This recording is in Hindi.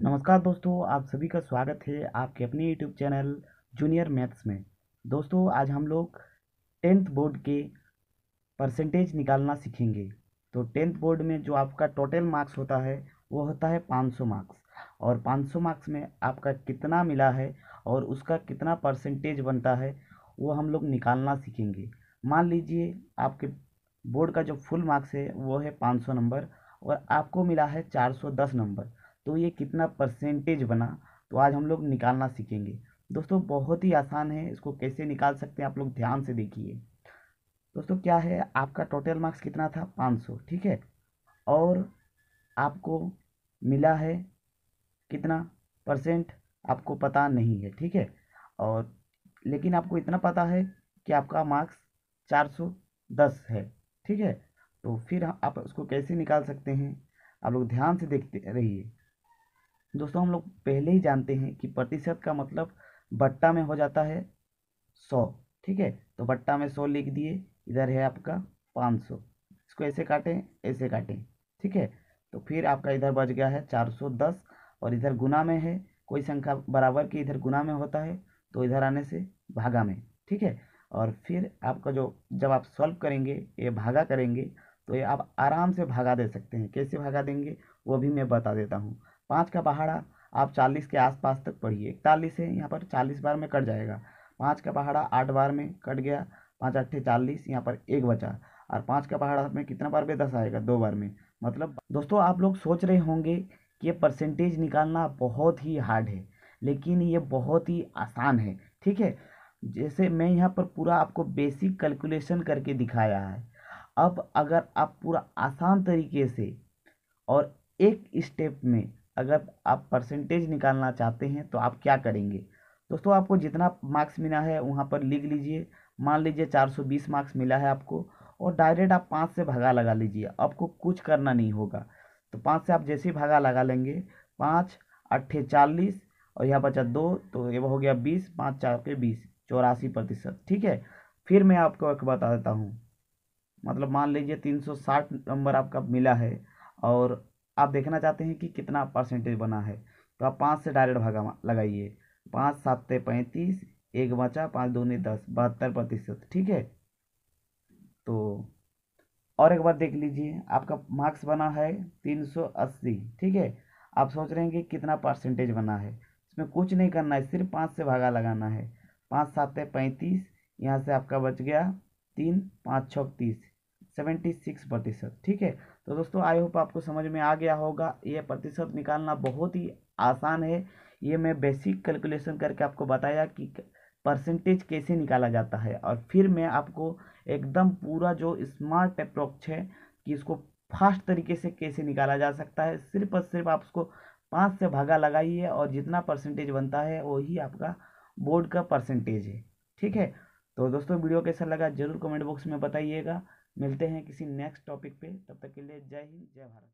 नमस्कार दोस्तों आप सभी का स्वागत है आपके अपने यूट्यूब चैनल जूनियर मैथ्स में दोस्तों आज हम लोग टेंथ बोर्ड के परसेंटेज निकालना सीखेंगे तो टेंथ बोर्ड में जो आपका टोटल मार्क्स होता है वो होता है 500 मार्क्स और 500 मार्क्स में आपका कितना मिला है और उसका कितना परसेंटेज बनता है वो हम लोग निकालना सीखेंगे मान लीजिए आपके बोर्ड का जो फुल मार्क्स है वो है 500 नंबर और आपको मिला है 410 नंबर तो ये कितना परसेंटेज बना तो आज हम लोग निकालना सीखेंगे दोस्तों बहुत ही आसान है इसको कैसे निकाल सकते हैं आप लोग ध्यान से देखिए दोस्तों क्या है आपका टोटल मार्क्स कितना था 500 ठीक है और आपको मिला है कितना परसेंट आपको पता नहीं है ठीक है और लेकिन आपको इतना पता है कि आपका मार्क्स 410 है ठीक है तो फिर आप उसको कैसे निकाल सकते हैं आप लोग ध्यान से देखते रहिए दोस्तों हम लोग पहले ही जानते हैं कि प्रतिशत का मतलब बट्टा में हो जाता है सौ ठीक है तो बट्टा में सौ लिख दिए इधर है आपका पाँच सौ इसको ऐसे काटें ऐसे काटें ठीक है तो फिर आपका इधर बच गया है चार सौ दस और इधर गुना में है कोई संख्या बराबर की इधर गुना में होता है तो इधर आने से भागा में ठीक है और फिर आपका जो जब आप सॉल्व करेंगे ये भागा करेंगे तो ये आप आराम से भागा दे सकते हैं कैसे भागा देंगे वो भी मैं बता देता हूँ पाँच का पहाड़ा आप चालीस के आसपास तक पढ़िए इकतालीस है यहाँ पर चालीस बार में कट जाएगा पाँच का पहाड़ा आठ बार में कट गया पाँच अट्ठे चालीस यहाँ पर एक बचा और पाँच का पहाड़ा में कितना बार में दस आएगा दो बार में मतलब दोस्तों आप लोग सोच रहे होंगे कि ये परसेंटेज निकालना बहुत ही हार्ड है लेकिन ये बहुत ही आसान है ठीक है जैसे मैं यहाँ पर पूरा आपको बेसिक कैलकुलेशन करके दिखाया है अब अगर आप पूरा आसान तरीके से और एक स्टेप में अगर आप परसेंटेज निकालना चाहते हैं तो आप क्या करेंगे दोस्तों आपको जितना मार्क्स मिला है वहाँ पर लिख लीजिए मान लीजिए 420 मार्क्स मिला है आपको और डायरेक्ट आप पाँच से भागा लगा लीजिए आपको कुछ करना नहीं होगा तो पाँच से आप जैसे ही भागा लगा लेंगे पाँच अट्ठे चालीस और यहाँ बचा दो तो ये हो गया बीस पाँच चार के बीस चौरासी प्रतिशत ठीक है फिर मैं आपको एक बता देता हूँ मतलब मान लीजिए तीन सौ साठ नंबर आपका मिला है और आप देखना चाहते हैं कि कितना परसेंटेज बना है तो आप पाँच से डायरेक्ट भागा लगाइए पाँच सात पैंतीस एक बचा पाँच दूनी दस बहत्तर प्रतिशत ठीक है तो और एक बार देख लीजिए आपका मार्क्स बना है तीन सौ अस्सी ठीक है आप सोच रहे हैं कि कितना परसेंटेज बना है इसमें कुछ नहीं करना है सिर्फ पाँच से भागा लगाना है पाँच सात पैंतीस यहाँ से आपका बच गया तीन पाँच छः तीस सेवेंटी सिक्स प्रतिशत ठीक है तो दोस्तों आई होप आपको समझ में आ गया होगा ये प्रतिशत निकालना बहुत ही आसान है ये मैं बेसिक कैलकुलेशन करके आपको बताया कि परसेंटेज कैसे निकाला जाता है और फिर मैं आपको एकदम पूरा जो स्मार्ट अप्रोच है कि इसको फास्ट तरीके से कैसे निकाला जा सकता है सिर्फ और सिर्फ आप उसको पाँच से भागा लगाइए और जितना परसेंटेज बनता है वही आपका बोर्ड का परसेंटेज है ठीक है तो दोस्तों वीडियो कैसा लगा ज़रूर कमेंट बॉक्स में बताइएगा मिलते हैं किसी नेक्स्ट टॉपिक पे तब तक के लिए जय हिंद जय भारत